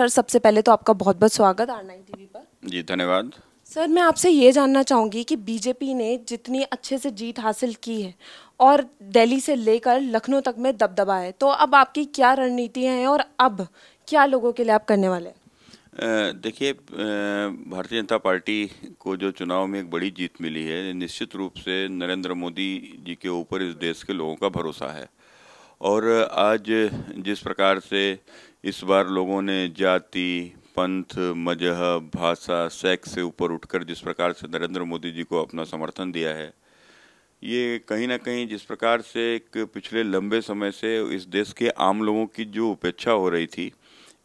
sir सबसे पहले तो आपका बहुत बहुत स्वागत आर नाइन टीवी पर जी धन्यवाद सर मैं आपसे ये जानना चाहूँगी कि बीजेपी ने जितनी अच्छे से जीत हासिल की है और दिल्ली से लेकर लखनऊ तक में दबदबा है तो अब आपकी क्या रणनीतियाँ हैं और अब क्या लोगों के लिए आप करने वाले हैं देखिए भारतीय जनता पार्टी को जो चुनाव में एक बड़ी जीत मिली है निश्चित रूप से नरेंद्र मोदी जी के ऊपर इस देश के लोगों का भरोसा है और आज जिस प्रकार से इस बार लोगों ने जाति पंथ मजहब भाषा सेक्स से ऊपर उठकर जिस प्रकार से नरेंद्र मोदी जी को अपना समर्थन दिया है ये कहीं ना कहीं जिस प्रकार से एक पिछले लंबे समय से इस देश के आम लोगों की जो उपेक्षा हो रही थी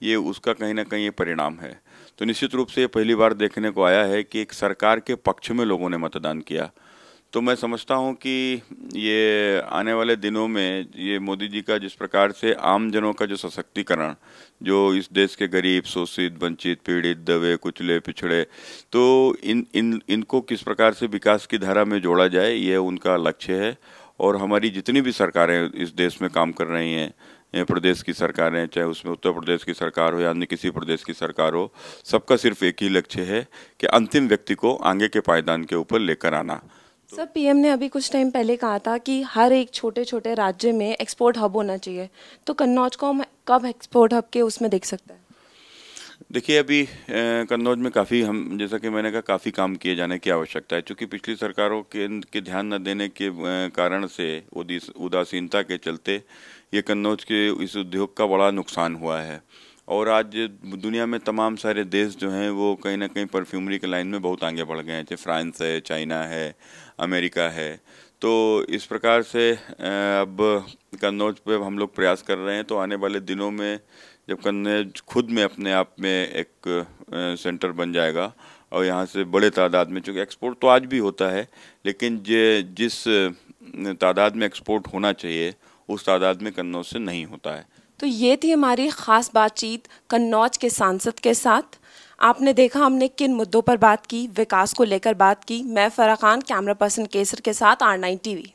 ये उसका कहीं ना कहीं ये परिणाम है तो निश्चित रूप से ये पहली बार देखने को आया है कि एक सरकार के पक्ष में लोगों ने मतदान किया तो मैं समझता हूं कि ये आने वाले दिनों में ये मोदी जी का जिस प्रकार से आमजनों का जो सशक्तिकरण जो इस देश के गरीब शोषित वंचित पीड़ित दबे कुचले पिछड़े तो इन इन इनको किस प्रकार से विकास की धारा में जोड़ा जाए ये उनका लक्ष्य है और हमारी जितनी भी सरकारें इस देश में काम कर रही हैं प्रदेश की सरकारें चाहे उसमें उत्तर प्रदेश की सरकार हो या अन्य किसी प्रदेश की सरकार हो सबका सिर्फ एक ही लक्ष्य है कि अंतिम व्यक्ति को आगे के पायदान के ऊपर लेकर आना तो- सर पीएम ने अभी कुछ टाइम पहले कहा था कि हर एक छोटे छोटे राज्य में एक्सपोर्ट हब होना चाहिए तो कन्नौज को हम कब एक्सपोर्ट हब के उसमें देख सकते हैं देखिए अभी कन्नौज में काफ़ी हम जैसा कि मैंने कहा काफ़ी काम किए जाने की आवश्यकता है क्योंकि पिछली सरकारों के के ध्यान न देने के कारण से उदासीनता के चलते ये कन्नौज के इस उद्योग का बड़ा नुकसान हुआ है और आज दुनिया में तमाम सारे देश जो हैं वो कहीं ना कहीं परफ्यूमरी के लाइन में बहुत आगे बढ़ गए हैं जैसे फ्रांस है चाइना है अमेरिका है तो इस प्रकार से अब कन्नौज पे हम लोग प्रयास कर रहे हैं तो आने वाले दिनों में जब कन्नौज खुद में अपने आप में एक सेंटर बन जाएगा और यहाँ से बड़े तादाद में चूँकि एक्सपोर्ट तो आज भी होता है लेकिन जे जिस तादाद में एक्सपोर्ट होना चाहिए उस तादाद में कन्नौज से नहीं होता है तो ये थी हमारी ख़ास बातचीत कन्नौज के सांसद के साथ आपने देखा हमने किन मुद्दों पर बात की विकास को लेकर बात की मैं फराखान कैमरा पर्सन केसर के साथ आर नाइन टीवी